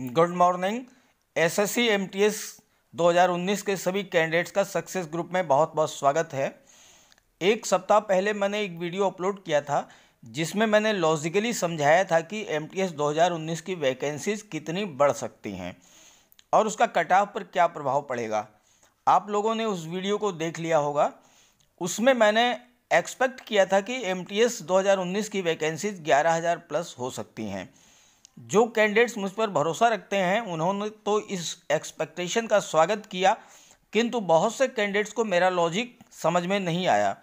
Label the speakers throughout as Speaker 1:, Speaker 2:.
Speaker 1: good morning SSC MTS 2019 के सभी candidates का सक्सेस ग्रुप में बहुत बहुत स्वागत है एक सप्ताह पहले मैंने एक वीडियो अपलोड किया था जिसमें मैंने लॉजिकली समझाया था कि एमटीएस 2019 की वैकेंसीज कितनी बढ़ सकती हैं और उसका कट ऑफ पर क्या प्रभाव पड़ेगा आप लोगों ने उस वीडियो को देख लिया होगा उसमें मैंने एक्सपेक्ट किया था कि एम टी की वैकेंसीज ग्यारह प्लस हो सकती हैं जो कैंडिडेट्स मुझ पर भरोसा रखते हैं उन्होंने तो इस एक्सपेक्टेशन का स्वागत किया किंतु बहुत से कैंडिडेट्स को मेरा लॉजिक समझ में नहीं आया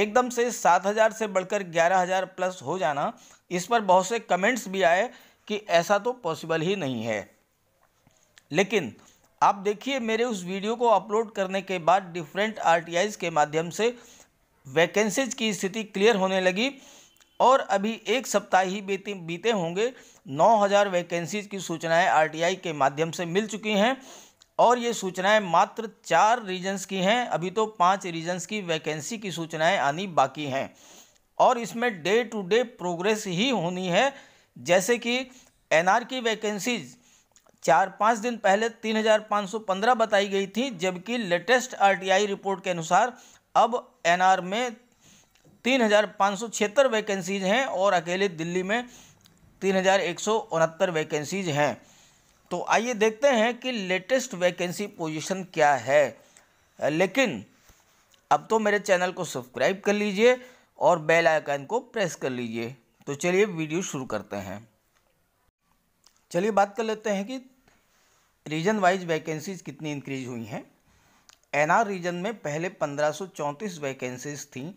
Speaker 1: एकदम से सात हज़ार से बढ़कर ग्यारह हज़ार प्लस हो जाना इस पर बहुत से कमेंट्स भी आए कि ऐसा तो पॉसिबल ही नहीं है लेकिन आप देखिए मेरे उस वीडियो को अपलोड करने के बाद डिफरेंट आर के माध्यम से वैकेंसीज की स्थिति क्लियर होने लगी और अभी एक सप्ताह ही बीते बीते होंगे 9000 वैकेंसीज की सूचनाएं आरटीआई के माध्यम से मिल चुकी हैं और ये सूचनाएं मात्र चार रीजन्स की हैं अभी तो पांच रीजन्स की वैकेंसी की सूचनाएं आनी बाकी हैं और इसमें डे टू डे प्रोग्रेस ही होनी है जैसे कि एनआर की वैकेंसीज चार पाँच दिन पहले 3,515 बताई गई थी जबकि लेटेस्ट आरटीआई रिपोर्ट के अनुसार अब एनआर में तीन हज़ार पाँच सौ छिहत्तर वैकेंसीज हैं और अकेले दिल्ली में तीन हज़ार एक सौ उनहत्तर वैकेंसीज हैं तो आइए देखते हैं कि लेटेस्ट वैकेंसी पोजीशन क्या है लेकिन अब तो मेरे चैनल को सब्सक्राइब कर लीजिए और बेल आइकन को प्रेस कर लीजिए तो चलिए वीडियो शुरू करते हैं चलिए बात कर लेते हैं कि रीजन वाइज वैकेंसीज कितनी इंक्रीज हुई हैं एनआर रीजन में पहले पंद्रह वैकेंसीज थीं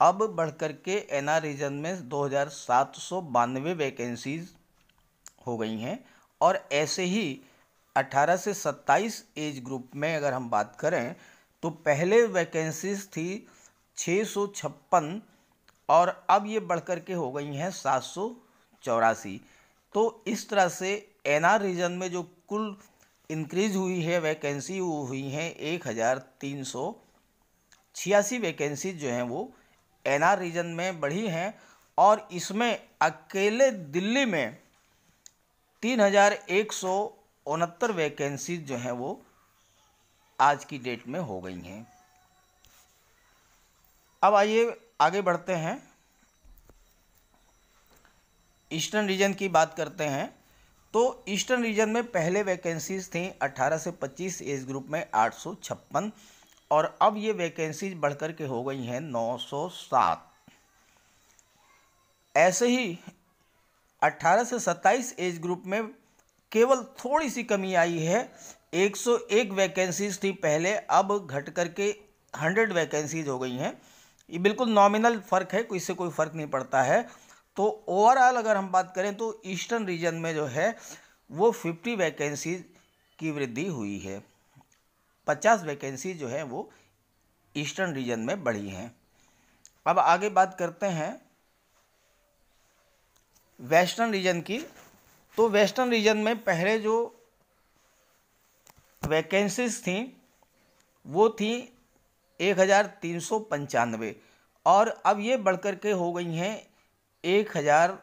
Speaker 1: अब बढ़कर के एन आर रीजन में दो हज़ार सात सौ बानवे वैकेंसीज हो गई हैं और ऐसे ही 18 से 27 एज ग्रुप में अगर हम बात करें तो पहले वैकेंसीज थी छः सौ छप्पन और अब ये बढ़कर के हो गई हैं सात सौ चौरासी तो इस तरह से एन आर रीजन में जो कुल इंक्रीज हुई है वैकेंसी हुई हैं एक हज़ार तीन सौ छियासी वैकेंसी जो हैं वो एनआर रीजन में बढ़ी हैं और इसमें अकेले दिल्ली में तीन हज़ार एक सौ उनहत्तर वैकेंसीज जो हैं वो आज की डेट में हो गई हैं अब आइए आगे बढ़ते हैं ईस्टर्न रीजन की बात करते हैं तो ईस्टर्न रीजन में पहले वैकेंसीज थी 18 से 25 एज ग्रुप में आठ और अब ये वैकेंसीज बढ़कर के हो गई हैं 907 ऐसे ही 18 से 27 एज ग्रुप में केवल थोड़ी सी कमी आई है 101 वैकेंसीज थी पहले अब घट कर के 100 वैकेंसीज हो गई हैं ये बिल्कुल नॉमिनल फ़र्क है इससे कोई फ़र्क नहीं पड़ता है तो ओवरऑल अगर हम बात करें तो ईस्टर्न रीजन में जो है वो 50 वैकेंसीज की वृद्धि हुई है 50 वैकेंसी जो है वो ईस्टर्न रीजन में बढ़ी हैं अब आगे बात करते हैं वेस्टर्न रीजन की तो वेस्टर्न रीजन में पहले जो वैकेंसीज थी वो थी एक हज़ार तीन सौ पंचानवे और अब ये बढ़कर के हो गई हैं एक हज़ार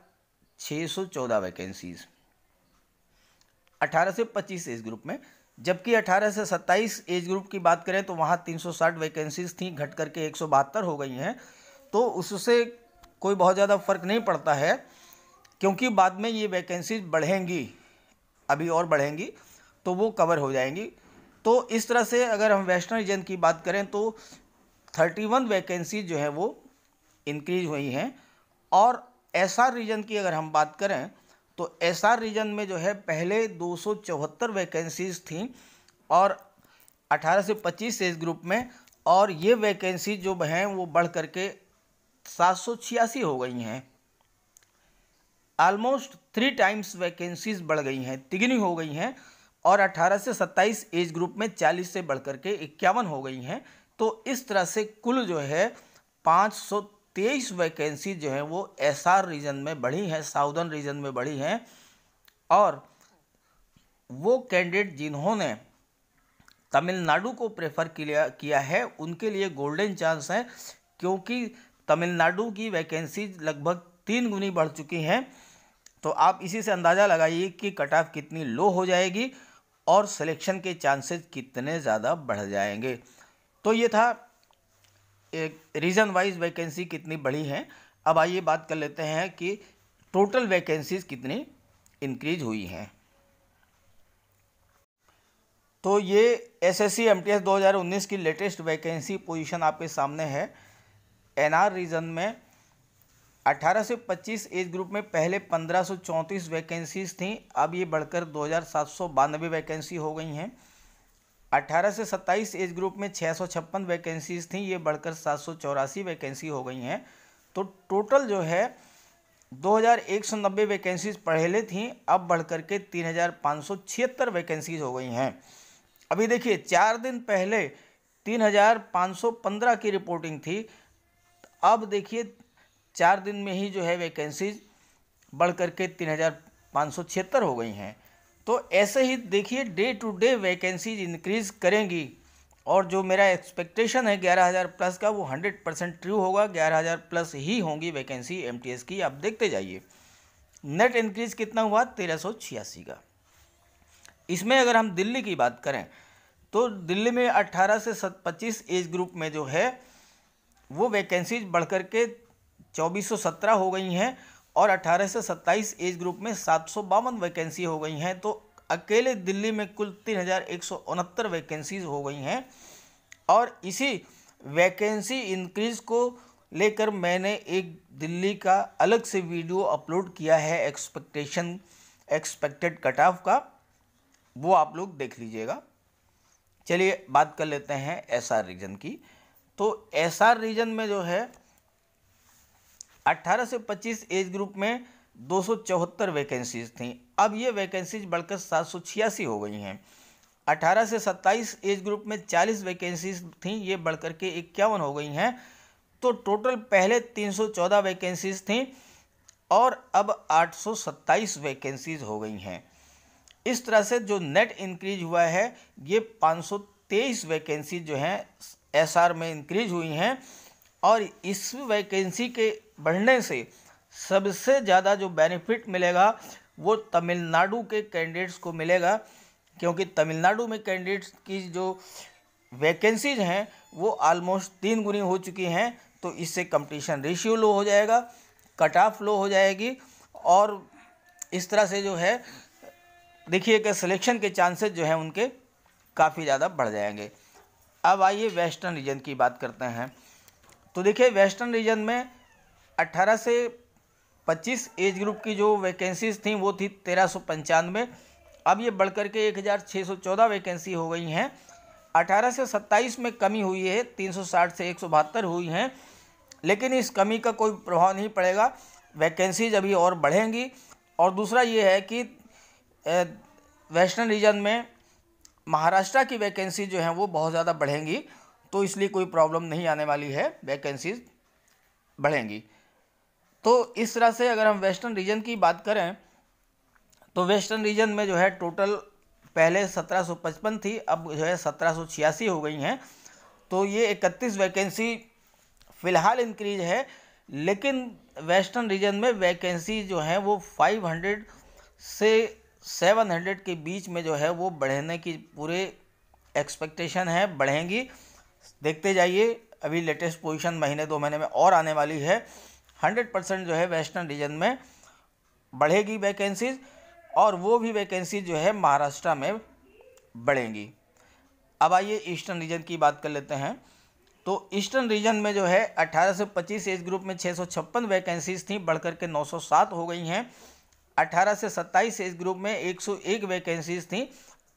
Speaker 1: छः सौ चौदह वैकेंसीज़ अठारह से पच्चीस एज ग्रुप में जबकि 18 से 27 एज ग्रुप की बात करें तो वहाँ 360 वैकेंसीज थी घट करके एक हो गई हैं तो उससे कोई बहुत ज़्यादा फर्क नहीं पड़ता है क्योंकि बाद में ये वैकेंसीज बढ़ेंगी अभी और बढ़ेंगी तो वो कवर हो जाएंगी तो इस तरह से अगर हम वेस्टर्न रीजन की बात करें तो 31 वैकेंसी जो है वो इंक्रीज हुई हैं और एसआर रीजन की अगर हम बात करें तो एसआर रीजन में जो है पहले दो वैकेंसीज थी और 18 से 25 एज ग्रुप में और ये वैकेंसी जो हैं वो बढ़ करके सात हो गई हैं ऑलमोस्ट थ्री टाइम्स वैकेंसीज बढ़ गई हैं तिगनी हो गई हैं और 18 से 27 एज ग्रुप में 40 से बढ़ के इक्यावन हो गई हैं तो इस तरह से कुल जो है पाँच तेईस वैकेंसी जो हैं वो एसआर रीजन में बढ़ी हैं साउदर्न रीजन में बढ़ी हैं और वो कैंडिडेट जिन्होंने तमिलनाडु को प्रेफर किया किया है उनके लिए गोल्डन चांस है क्योंकि तमिलनाडु की वैकेंसी लगभग तीन गुनी बढ़ चुकी हैं तो आप इसी से अंदाज़ा लगाइए कि कट ऑफ कितनी लो हो जाएगी और सिलेक्शन के चांसेस कितने ज़्यादा बढ़ जाएंगे तो ये था एक रीज़न वाइज वैकेंसी कितनी बढ़ी है अब आइए बात कर लेते हैं कि टोटल वैकेंसीज कितनी इंक्रीज हुई हैं तो ये S S C M T S दो हज़ार उन्नीस की लेटेस्ट वैकेंसी पोजीशन आपके सामने है एन आर रीजन में 18 से 25 एज ग्रुप में पहले चौंतीस वैकेंसीज थी अब ये बढ़कर दो हज़ार वैकेंसी हो गई हैं 18 से 27 एज ग्रुप में छः वैकेंसीज थी ये बढ़कर सात वैकेंसी हो गई हैं तो टोटल जो है 2190 वैकेंसीज पहले थी अब बढ़कर के तीन वैकेंसीज हो गई हैं अभी देखिए चार दिन पहले 3515 की रिपोर्टिंग थी अब देखिए चार दिन में ही जो है वैकेंसीज बढ़ के तीन हो गई हैं तो ऐसे ही देखिए day to day vacancies increase करेंगी और जो मेरा एक्सपेक्टेशन है ग्यारह हज़ार प्लस का वो हंड्रेड परसेंट ट्रू होगा ग्यारह हज़ार प्लस ही होंगी वैकेंसी एम की आप देखते जाइए नेट इंक्रीज़ कितना हुआ तेरह सौ छियासी का इसमें अगर हम दिल्ली की बात करें तो दिल्ली में 18 से 25 एज ग्रुप में जो है वो वैकेंसीज बढ़ के 2417 हो गई हैं और 18 से 27 एज ग्रुप में सात वैकेंसी हो गई हैं तो अकेले दिल्ली में कुल तीन हज़ार वैकेंसीज हो गई हैं और इसी वैकेंसी इंक्रीज को लेकर मैंने एक दिल्ली का अलग से वीडियो अपलोड किया है एक्सपेक्टेशन एक्सपेक्टेड कट ऑफ का वो आप लोग देख लीजिएगा चलिए बात कर लेते हैं एसआर रीजन की तो एसआर रीजन में जो है 18 से 25 एज ग्रुप में दो वैकेंसीज थी अब ये वैकेंसीज बढ़कर सात हो गई हैं 18 से 27 एज ग्रुप में 40 वैकेंसीज थी ये बढ़कर के इक्यावन हो गई हैं तो टोटल पहले 314 वैकेंसीज थी और अब 827 वैकेंसीज हो गई हैं इस तरह से जो नेट इंक्रीज हुआ है ये 523 वैकेंसी जो हैं एसआर में इंक्रीज हुई हैं और इस वैकेंसी के बढ़ने से सबसे ज़्यादा जो बेनिफिट मिलेगा वो तमिलनाडु के कैंडिडेट्स को मिलेगा क्योंकि तमिलनाडु में कैंडिडेट्स की जो वैकेंसीज हैं वो ऑलमोस्ट तीन गुनी हो चुकी हैं तो इससे कंपटीशन रेशियो लो हो जाएगा कट ऑफ लो हो जाएगी और इस तरह से जो है देखिए कि सिलेक्शन के चांसेस जो हैं उनके काफ़ी ज़्यादा बढ़ जाएंगे अब आइए वेस्टर्न रीजन की बात करते हैं तो देखिए वेस्टर्न रीजन में 18 से 25 एज ग्रुप की जो वैकेंसीज थी वो थी तेरह सौ पंचानवे अब ये बढ़ के एक हज़ार छः सौ चौदह वैकेंसी हो गई हैं 18 से 27 में कमी हुई है 360 से एक हुई हैं लेकिन इस कमी का कोई प्रभाव नहीं पड़ेगा वैकेंसीज अभी और बढ़ेंगी और दूसरा ये है कि वेस्टर्न रीजन में महाराष्ट्र की वैकेंसी जो हैं वो बहुत ज़्यादा बढ़ेंगी तो इसलिए कोई प्रॉब्लम नहीं आने वाली है वैकेंसीज बढ़ेंगी तो इस तरह से अगर हम वेस्टर्न रीजन की बात करें तो वेस्टर्न रीजन में जो है टोटल पहले 1755 थी अब जो है सत्रह हो गई हैं तो ये 31 वैकेंसी फ़िलहाल इंक्रीज है लेकिन वेस्टर्न रीजन में वैकेंसी जो है वो 500 से 700 के बीच में जो है वो बढ़ने की पूरे एक्सपेक्टेशन है बढ़ेंगी देखते जाइए अभी लेटेस्ट पोजीशन महीने दो महीने में और आने वाली है हंड्रेड परसेंट जो है वेस्टर्न रीजन में बढ़ेगी वैकेंसीज और वो भी वैकेंसी जो है महाराष्ट्र में बढ़ेंगी अब आइए ईस्टर्न रीजन की बात कर लेते हैं तो ईस्टर्न रीजन में जो है 18 से 25 एज ग्रुप में छः वैकेंसीज थी बढ़कर के 907 हो गई हैं 18 से 27 एज ग्रुप में 101 वैकेंसीज थी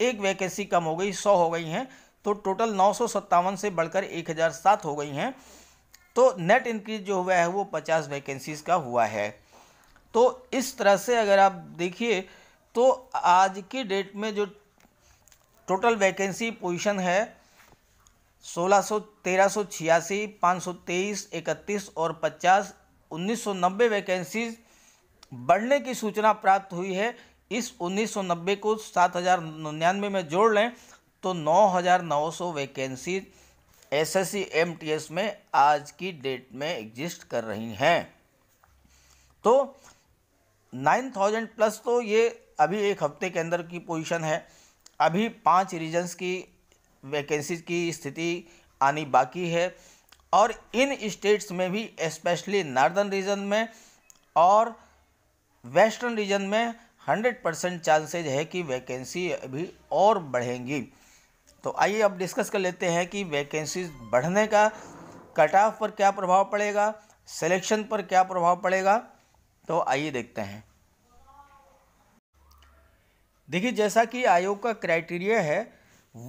Speaker 1: एक वैकेंसी कम हो गई 100 हो गई हैं तो टोटल नौ से बढ़कर एक हो गई हैं तो नेट इंक्रीज जो हुआ है वो पचास वैकेंसीज का हुआ है तो इस तरह से अगर आप देखिए तो आज की डेट में जो टोटल वैकेंसी पोजीशन है सोलह सौ तेरह सौ छियासी पाँच सौ तेईस इकतीस और पचास उन्नीस सौ नब्बे वैकेंसीज बढ़ने की सूचना प्राप्त हुई है इस उन्नीस सौ नब्बे को सात हज़ार निन्यानवे में जोड़ लें तो नौ हज़ार नौ सौ वैकेंसीज एसएससी एमटीएस में आज की डेट में एग्जिस्ट कर रही हैं तो नाइन थाउजेंड प्लस तो ये अभी एक हफ्ते के अंदर की पोजीशन है अभी पांच रीजन्स की वैकेंसीज की स्थिति आनी बाकी है और इन स्टेट्स में भी स्पेशली नॉर्दर्न रीजन में और वेस्टर्न रीजन में हंड्रेड परसेंट चांसेज है कि वैकेंसी अभी और बढ़ेंगी तो आइए अब डिस्कस कर लेते हैं कि वैकेंसीज बढ़ने का कट ऑफ पर क्या प्रभाव पड़ेगा सिलेक्शन पर क्या प्रभाव पड़ेगा तो आइए देखते हैं देखिए जैसा कि आयोग का क्राइटेरिया है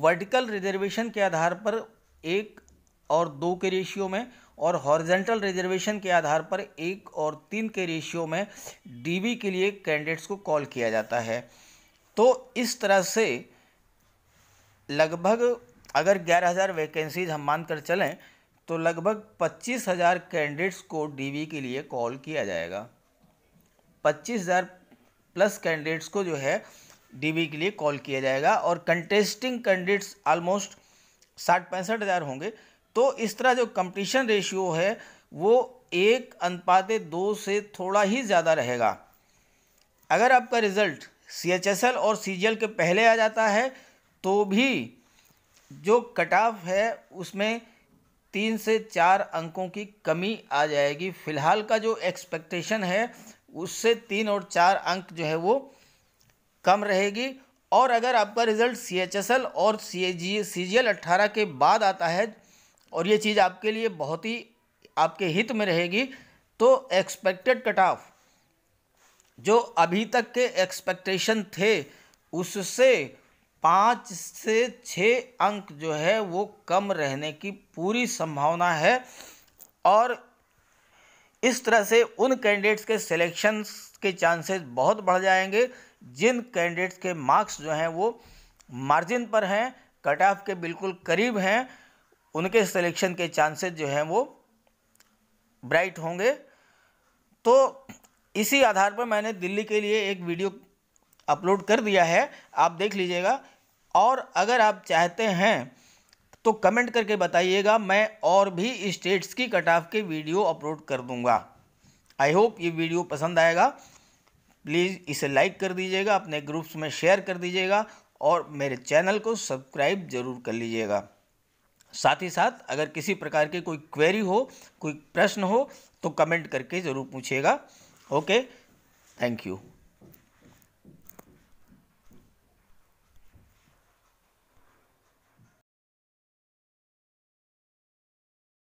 Speaker 1: वर्टिकल रिजर्वेशन के आधार पर एक और दो के रेशियो में और हॉरिजेंटल रिजर्वेशन के आधार पर एक और तीन के रेशियो में डीबी के लिए कैंडिडेट्स को कॉल किया जाता है तो इस तरह से लगभग अगर ग्यारह हज़ार वैकेंसीज हम मान कर चलें तो लगभग पच्चीस हज़ार कैंडिडेट्स को डीवी के लिए कॉल किया जाएगा पच्चीस हज़ार प्लस कैंडिडेट्स को जो है डीवी के लिए कॉल किया जाएगा और कंटेस्टिंग कैंडिडेट्स ऑलमोस्ट साठ पैंसठ हज़ार होंगे तो इस तरह जो कंपटीशन रेशियो है वो एक अनुपात दो से थोड़ा ही ज़्यादा रहेगा अगर आपका रिज़ल्ट सी और सी के पहले आ जाता है तो भी जो कट ऑफ है उसमें तीन से चार अंकों की कमी आ जाएगी फ़िलहाल का जो एक्सपेक्टेशन है उससे तीन और चार अंक जो है वो कम रहेगी और अगर आपका result C H S L और सी ए जी सी जी एल अट्ठारह के बाद आता है और ये चीज़ आपके लिए बहुत ही आपके हित में रहेगी तो एक्सपेक्टेड कट ऑफ जो अभी तक के एक्सपेक्टेशन थे उससे पाँच से छः अंक जो है वो कम रहने की पूरी संभावना है और इस तरह से उन कैंडिडेट्स के सिलेक्शन के चांसेस बहुत बढ़ जाएंगे जिन कैंडिडेट्स के मार्क्स जो हैं वो मार्जिन पर हैं कट ऑफ के बिल्कुल करीब हैं उनके सिलेक्शन के चांसेस जो हैं वो ब्राइट होंगे तो इसी आधार पर मैंने दिल्ली के लिए एक वीडियो अपलोड कर दिया है आप देख लीजिएगा और अगर आप चाहते हैं तो कमेंट करके बताइएगा मैं और भी स्टेट्स की कट ऑफ के वीडियो अपलोड कर दूंगा आई होप ये वीडियो पसंद आएगा प्लीज़ इसे लाइक कर दीजिएगा अपने ग्रुप्स में शेयर कर दीजिएगा और मेरे चैनल को सब्सक्राइब जरूर कर लीजिएगा साथ ही साथ अगर किसी प्रकार की कोई क्वेरी हो कोई प्रश्न हो तो कमेंट करके ज़रूर पूछिएगा ओके थैंक यू